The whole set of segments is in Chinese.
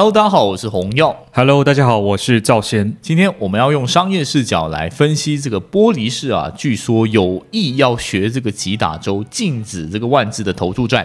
Hello，大家好，我是洪耀。Hello，大家好，我是赵先。今天我们要用商业视角来分析这个玻璃市啊，据说有意要学这个吉打州禁止这个万字的投注站。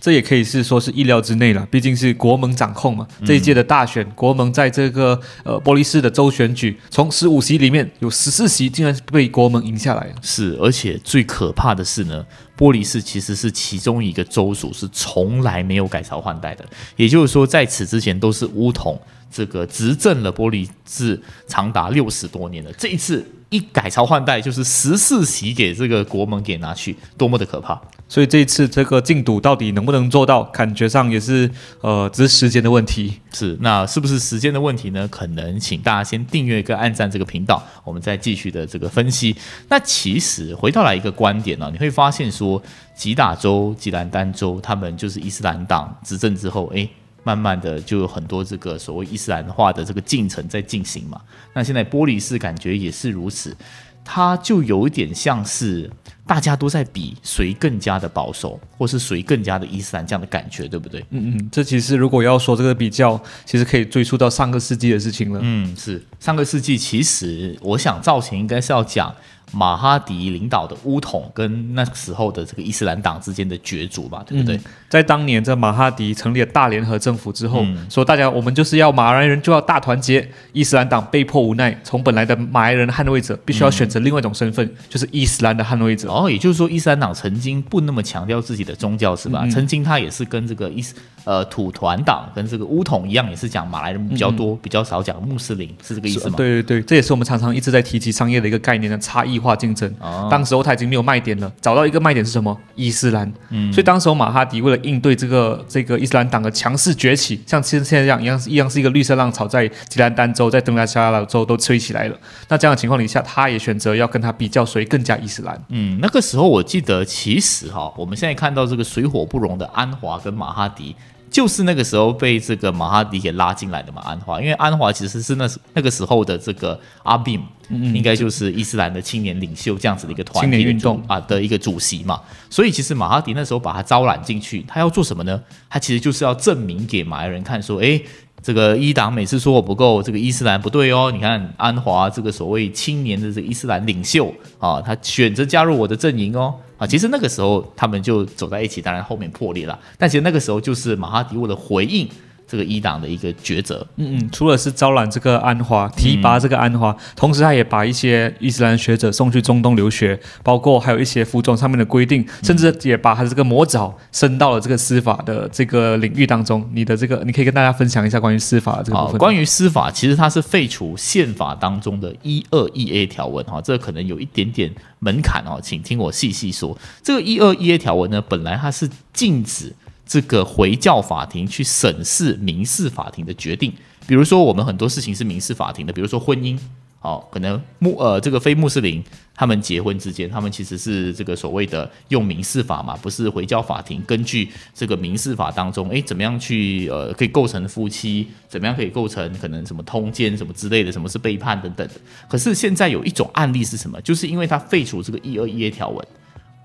这也可以是说是意料之内了，毕竟是国盟掌控嘛。这一届的大选，国盟在这个呃玻璃市的州选举，从十五席里面有十四席竟然被国盟赢下来。是，而且最可怕的是呢，玻璃市其实是其中一个州属是从来没有改朝换代的，也就是说在此之前都是乌统这个执政了玻璃市长达六十多年的，这一次。一改朝换代，就是十四席给这个国盟给拿去，多么的可怕！所以这一次这个禁赌到底能不能做到，感觉上也是呃，只是时间的问题。是，那是不是时间的问题呢？可能请大家先订阅一个、按赞这个频道，我们再继续的这个分析。那其实回到来一个观点呢，你会发现说，吉大州、吉兰丹州他们就是伊斯兰党执政之后，诶。慢慢的就有很多这个所谓伊斯兰化的这个进程在进行嘛，那现在玻璃是感觉也是如此，它就有一点像是大家都在比谁更加的保守，或是谁更加的伊斯兰这样的感觉，对不对？嗯嗯，这其实如果要说这个比较，其实可以追溯到上个世纪的事情了。嗯，是上个世纪，其实我想造型应该是要讲。马哈迪领导的乌统跟那时候的这个伊斯兰党之间的角逐嘛，对不对？在当年这马哈迪成立了大联合政府之后，说大家我们就是要马来人就要大团结，伊斯兰党被迫无奈，从本来的马来人捍卫者，必须要选择另外一种身份，就是伊斯兰的捍卫者。哦，也就是说，伊斯兰党曾经不那么强调自己的宗教，是吧？曾经他也是跟这个伊斯呃土团党跟这个乌统一样，也是讲马来人比较多，比较少讲穆斯林，是这个意思吗？对对对，这也是我们常常一直在提及商业的一个概念的差异。化竞争，当时候他已经没有卖点了，找到一个卖点是什么？伊斯兰。嗯，所以当时候马哈迪为了应对这个这个伊斯兰党的强势崛起，像现现在这样，一样一样是一个绿色浪潮，在吉兰丹州、在登沙拉州都吹起来了。那这样的情况底下，他也选择要跟他比较谁更加伊斯兰。嗯，那个时候我记得，其实哈，我们现在看到这个水火不容的安华跟马哈迪。就是那个时候被这个马哈迪给拉进来的嘛，安华。因为安华其实是那时那个时候的这个阿比姆，应该就是伊斯兰的青年领袖这样子的一个团体运动啊的一个主席嘛。所以其实马哈迪那时候把他招揽进去，他要做什么呢？他其实就是要证明给马来人看，说，哎。这个一党每次说我不够，这个伊斯兰不对哦。你看安华这个所谓青年的这个伊斯兰领袖啊，他选择加入我的阵营哦。啊，其实那个时候他们就走在一起，当然后面破裂了。但其实那个时候就是马哈迪沃的回应。这个一党的一个抉择，嗯嗯，除了是招揽这个安华提拔这个安华，同时他也把一些伊斯兰学者送去中东留学，包括还有一些服装上面的规定，甚至也把他这个魔爪伸到了这个司法的这个领域当中。你的这个，你可以跟大家分享一下关于司法这个。分。关于司法，其实它是废除宪法当中的一二一 A 条文，哈，这可能有一点点门槛，哈，请听我细细说。这个一二一 A 条文呢，本来它是禁止。这个回教法庭去审视民事法庭的决定，比如说我们很多事情是民事法庭的，比如说婚姻，哦，可能穆呃这个非穆斯林他们结婚之间，他们其实是这个所谓的用民事法嘛，不是回教法庭根据这个民事法当中，诶，怎么样去呃可以构成夫妻，怎么样可以构成可能什么通奸什么之类的，什么是背叛等等。可是现在有一种案例是什么，就是因为他废除这个一二一 a 条文。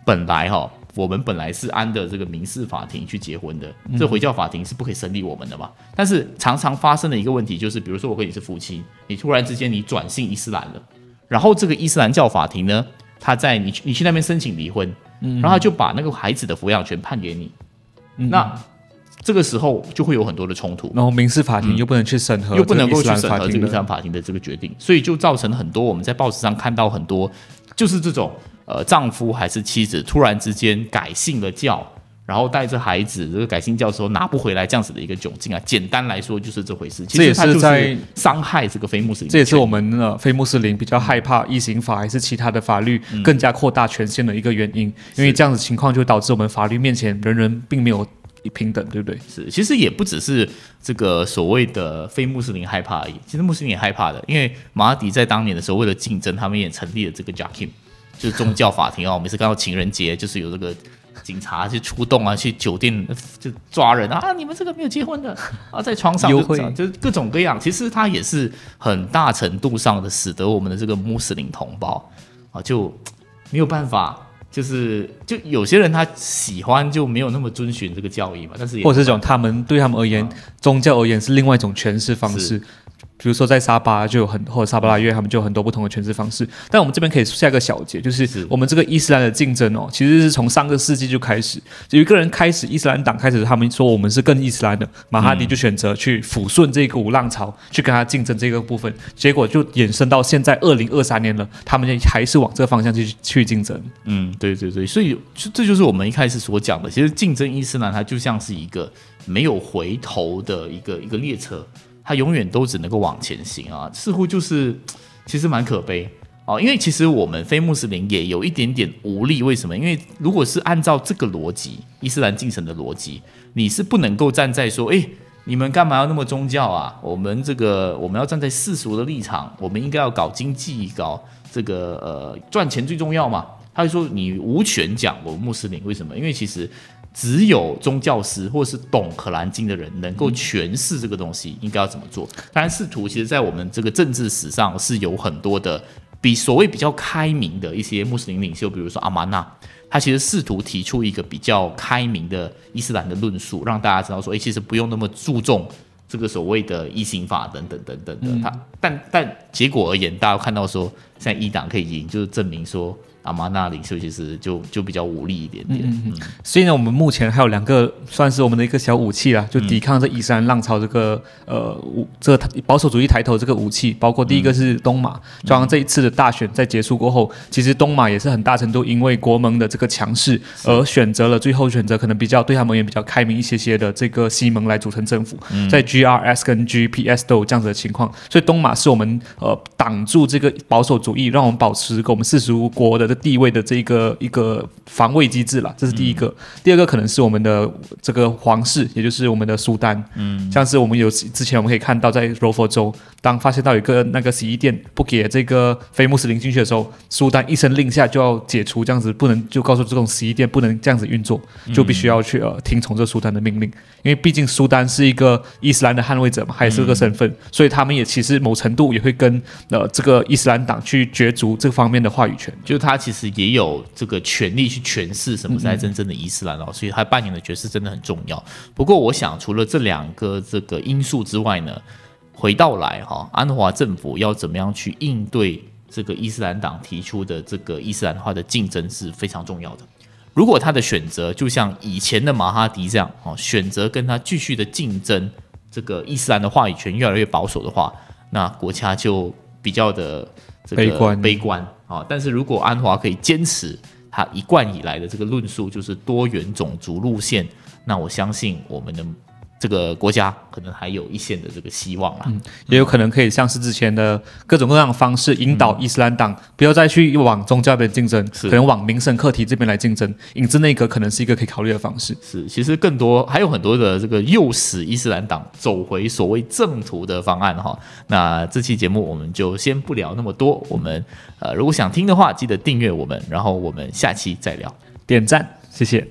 本来哈，我们本来是按的这个民事法庭去结婚的，这回教法庭是不可以审理我们的嘛。但是常常发生的一个问题就是，比如说我跟你是夫妻，你突然之间你转信伊斯兰了，然后这个伊斯兰教法庭呢，他在你你去那边申请离婚，然后他就把那个孩子的抚养权判给你，那这个时候就会有很多的冲突。然后民事法庭又不能去审核，又不能够去审核伊斯兰法庭的这个决定，所以就造成很多我们在报纸上看到很多就是这种。呃，丈夫还是妻子突然之间改信了教，然后带着孩子这个改信教时候拿不回来这样子的一个窘境啊，简单来说就是这回事。这也是在伤害这个非穆斯林，这也是我们的非穆斯林比较害怕异形法还是其他的法律更加扩大权限的一个原因，因为这样子情况就导致我们法律面前人人并没有平等，对不对？是，其实也不只是这个所谓的非穆斯林害怕而已，其实穆斯林也害怕的，因为马迪在当年的时候为了竞争，他们也成立了这个 Jackim。就是宗教法庭啊，每次看到情人节，就是有这个警察去出动啊，去酒店就抓人啊，你们这个没有结婚的啊，在床上，就各种各样。其实它也是很大程度上的使得我们的这个穆斯林同胞啊，就没有办法，就是就有些人他喜欢就没有那么遵循这个教义嘛，但是也或者讲他们对他们而言，宗教而言是另外一种诠释方式。比如说在沙巴就有很，或者沙巴拉约他们就有很多不同的诠释方式。但我们这边可以下一个小结，就是我们这个伊斯兰的竞争哦，其实是从上个世纪就开始，有一个人开始伊斯兰党开始，他们说我们是更伊斯兰的，马哈迪就选择去抚顺这股浪潮，去跟他竞争这个部分，结果就衍生到现在二零二三年了，他们还是往这个方向去去竞争。嗯，对对对，所以这就是我们一开始所讲的，其实竞争伊斯兰它就像是一个没有回头的一个一个列车。他永远都只能够往前行啊，似乎就是，其实蛮可悲哦。因为其实我们非穆斯林也有一点点无力。为什么？因为如果是按照这个逻辑，伊斯兰精神的逻辑，你是不能够站在说，哎，你们干嘛要那么宗教啊？我们这个我们要站在世俗的立场，我们应该要搞经济，搞这个呃赚钱最重要嘛。他就说你无权讲我们穆斯林为什么？因为其实。只有宗教师或是懂《可兰经》的人能够诠释这个东西应该要怎么做。当然，试图其实在我们这个政治史上是有很多的，比所谓比较开明的一些穆斯林领袖，比如说阿曼纳，他其实试图提出一个比较开明的伊斯兰的论述，让大家知道说，哎，其实不用那么注重这个所谓的异行法等等等等的。他但但结果而言，大家看到说。在一档可以赢，就是证明说阿玛纳领袖其实就就比较武力一点点。嗯嗯。虽然我们目前还有两个算是我们的一个小武器啦，就抵抗这伊斯兰浪潮这个呃武，这个保守主义抬头这个武器。包括第一个是东马，刚刚这一次的大选在结束过后，其实东马也是很大程度因为国盟的这个强势而选择了最后选择，可能比较对他们也比较开明一些些的这个西盟来组成政府，在 GRS 跟 GPS 都有这样子的情况。所以东马是我们呃挡住这个保守主。以让我们保持跟我们世俗国的这地位的这一个一个防卫机制了，这是第一个。第二个可能是我们的这个皇室，也就是我们的苏丹。嗯，像是我们有之前我们可以看到，在罗佛州，当发现到一个那个洗衣店不给这个非穆斯林进去的时候，苏丹一声令下就要解除这样子，不能就告诉这种洗衣店不能这样子运作，就必须要去呃听从这苏丹的命令，因为毕竟苏丹是一个伊斯兰的捍卫者嘛，还是这个身份，所以他们也其实某程度也会跟呃这个伊斯兰党去。去角逐这方面的话语权，就是他其实也有这个权利去诠释什么才真正的伊斯兰哦，所以他扮演的角色真的很重要。不过，我想除了这两个这个因素之外呢，回到来哈，安华政府要怎么样去应对这个伊斯兰党提出的这个伊斯兰化的竞争是非常重要的。如果他的选择就像以前的马哈迪这样哦，选择跟他继续的竞争，这个伊斯兰的话语权越来越保守的话，那国家就比较的。悲观，悲观啊！但是如果安华可以坚持他一贯以来的这个论述，就是多元种族路线，那我相信我们的。这个国家可能还有一线的这个希望啊、嗯，也有可能可以像是之前的各种各样的方式引导伊斯兰党不要再去往宗教边竞争，可能往民生课题这边来竞争，引子内阁可能是一个可以考虑的方式。是，其实更多还有很多的这个诱使伊斯兰党走回所谓正途的方案哈。那这期节目我们就先不聊那么多，我们呃如果想听的话记得订阅我们，然后我们下期再聊，点赞谢谢。